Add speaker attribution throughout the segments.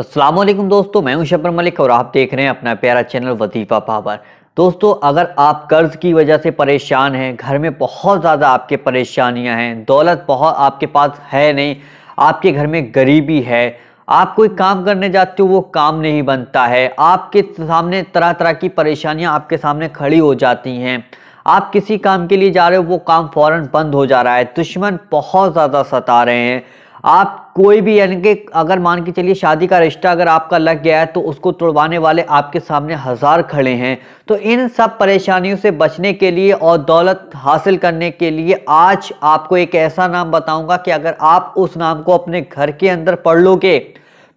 Speaker 1: असलम दोस्तों मैं हूं शबर मलिक और आप देख रहे हैं अपना प्यारा चैनल वजीफा पावर दोस्तों अगर आप कर्ज की वजह से परेशान हैं घर में बहुत ज़्यादा आपके परेशानियां हैं दौलत बहुत आपके पास है नहीं आपके घर में गरीबी है आप कोई काम करने जाते हो वो काम नहीं बनता है आपके सामने तरह तरह की परेशानियाँ आपके सामने खड़ी हो जाती हैं आप किसी काम के लिए जा रहे हो वो काम फौरन बंद हो जा रहा है दुश्मन बहुत ज़्यादा सता रहे हैं आप कोई भी यानी कि अगर मान के चलिए शादी का रिश्ता अगर आपका लग गया है तो उसको तोड़वाने वाले आपके सामने हज़ार खड़े हैं तो इन सब परेशानियों से बचने के लिए और दौलत हासिल करने के लिए आज आपको एक ऐसा नाम बताऊंगा कि अगर आप उस नाम को अपने घर के अंदर पढ़ लोगे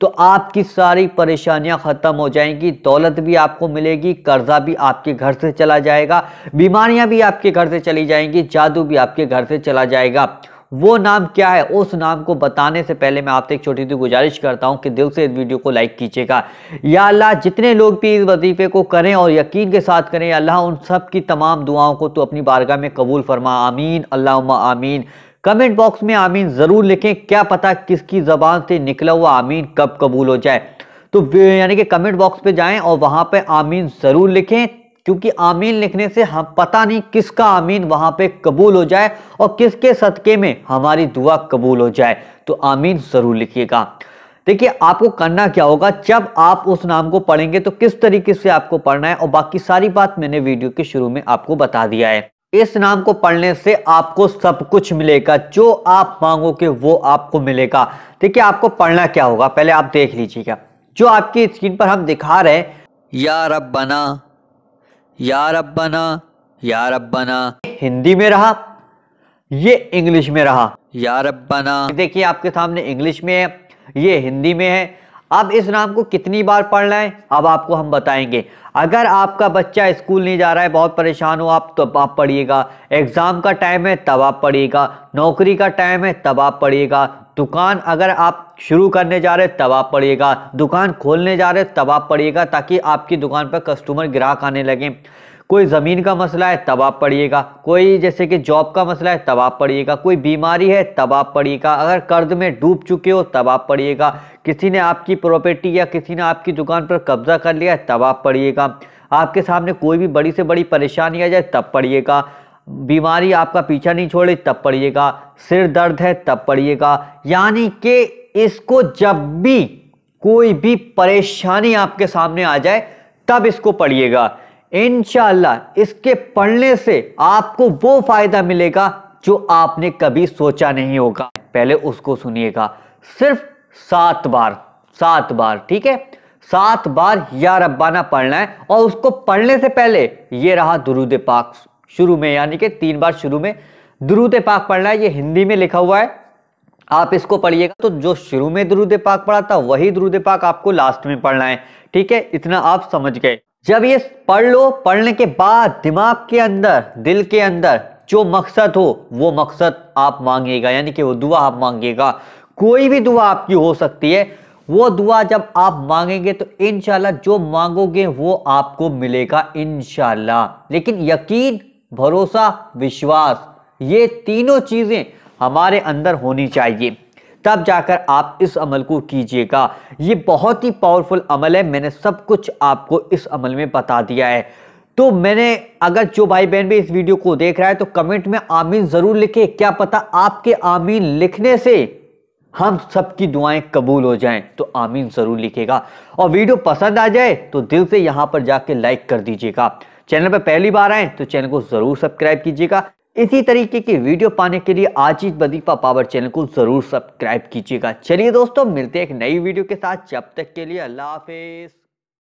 Speaker 1: तो आपकी सारी परेशानियां खत्म हो जाएंगी दौलत भी आपको मिलेगी कर्जा भी आपके घर से चला जाएगा बीमारियां भी आपके घर से चली जाएंगी जादू भी आपके घर से चला जाएगा वो नाम क्या है उस नाम को बताने से पहले मैं आपसे एक छोटी सी गुजारिश करता हूं कि दिल से इस वीडियो को लाइक कीजिएगा या अल्लाह जितने लोग भी इस वजीफे को करें और यकीन के साथ करें अल्लाह उन सब की तमाम दुआओं को तो अपनी बारगाह में कबूल फरमा आमीन अल्लाह आमीन कमेंट बॉक्स में आमीन ज़रूर लिखें क्या पता किसकी ज़बान से निकला हुआ आमीन कब कबूल हो जाए तो यानी कि कमेंट बॉक्स पे जाएं और वहां पे आमीन ज़रूर लिखें क्योंकि आमीन लिखने से हम पता नहीं किसका आमीन वहां पे कबूल हो जाए और किसके सदके में हमारी दुआ कबूल हो जाए तो आमीन जरूर लिखिएगा देखिए आपको करना क्या होगा जब आप उस नाम को पढ़ेंगे तो किस तरीके से आपको पढ़ना है और बाकी सारी बात मैंने वीडियो के शुरू में आपको बता दिया है इस नाम को पढ़ने से आपको सब कुछ मिलेगा जो आप मांगोगे वो आपको मिलेगा देखिए आपको पढ़ना क्या होगा पहले आप देख लीजिएगा जो आपकी स्क्रीन पर हम दिखा रहे हैं या रब बना या रब्बना या रब्बना हिंदी में रहा ये इंग्लिश में रहा या रब्बना देखिए आपके सामने इंग्लिश में है ये हिंदी में है अब इस नाम को कितनी बार पढ़ना है अब आपको हम बताएंगे अगर आपका बच्चा स्कूल नहीं जा रहा है बहुत परेशान हो आप तब आप पढ़िएगा एग्ज़ाम का टाइम है तब आप पढ़िएगा नौकरी का टाइम है तब आप पढ़िएगा दुकान अगर आप शुरू करने जा रहे तब आप पढ़िएगा दुकान खोलने जा रहे तब आप पढ़िएगा ताकि आपकी दुकान पर कस्टमर ग्राहक आने लगें कोई ज़मीन का मसला है तब आप पढ़िएगा कोई जैसे कि जॉब का मसला है तब आप पढ़िएगा कोई बीमारी है तब आप पढ़िएगा अगर कर्ज में डूब चुके हो तब आप पढ़िएगा किसी ने आपकी प्रॉपर्टी या किसी ने आपकी दुकान पर कब्जा कर लिया है तब आप पढ़िएगा आपके सामने कोई भी बड़ी से बड़ी परेशानी आ जाए तब पढ़िएगा बीमारी आपका पीछा नहीं छोड़े तब पढ़िएगा सिर दर्द है तब पढ़िएगा यानी कि इसको जब भी कोई भी परेशानी आपके सामने आ जाए तब इसको पढ़िएगा इनशाला इसके पढ़ने से आपको वो फायदा मिलेगा जो आपने कभी सोचा नहीं होगा पहले उसको सुनिएगा सिर्फ सात बार सात बार ठीक है सात बार या रब्बाना पढ़ना है और उसको पढ़ने से पहले ये रहा दुरुद पाक शुरू में यानी कि तीन बार शुरू में द्रुद पाक पढ़ना है ये हिंदी में लिखा हुआ है आप इसको पढ़िएगा तो जो शुरू में द्रुद पाक पढ़ा था वही द्रुद पाक आपको लास्ट में पढ़ना है ठीक है इतना आप समझ गए जब ये पढ़ लो पढ़ने के बाद दिमाग के अंदर दिल के अंदर जो मकसद हो वो मकसद आप मांगिएगा यानी कि वो दुआ आप मांगिएगा कोई भी दुआ आपकी हो सकती है वो दुआ जब आप मांगेंगे तो इनशाला जो मांगोगे वो आपको मिलेगा इनशाला लेकिन यकीन भरोसा विश्वास ये तीनों चीज़ें हमारे अंदर होनी चाहिए तब जाकर आप इस अमल को कीजिएगा ये बहुत ही पावरफुल अमल है मैंने सब कुछ आपको इस अमल में बता दिया है तो मैंने अगर जो भाई बहन भी इस वीडियो को देख रहा है तो कमेंट में आमीन ज़रूर लिखे क्या पता आपके आमीन लिखने से हम सबकी दुआएं कबूल हो जाएं तो आमीन ज़रूर लिखेगा और वीडियो पसंद आ जाए तो दिल से यहाँ पर जाके लाइक कर दीजिएगा चैनल पर पहली बार आए तो चैनल को ज़रूर सब्सक्राइब कीजिएगा इसी तरीके की वीडियो पाने के लिए आज ही बदीपा पावर चैनल को ज़रूर सब्सक्राइब कीजिएगा चलिए दोस्तों मिलते हैं एक नई वीडियो के साथ जब तक के लिए अल्लाह हाफिज़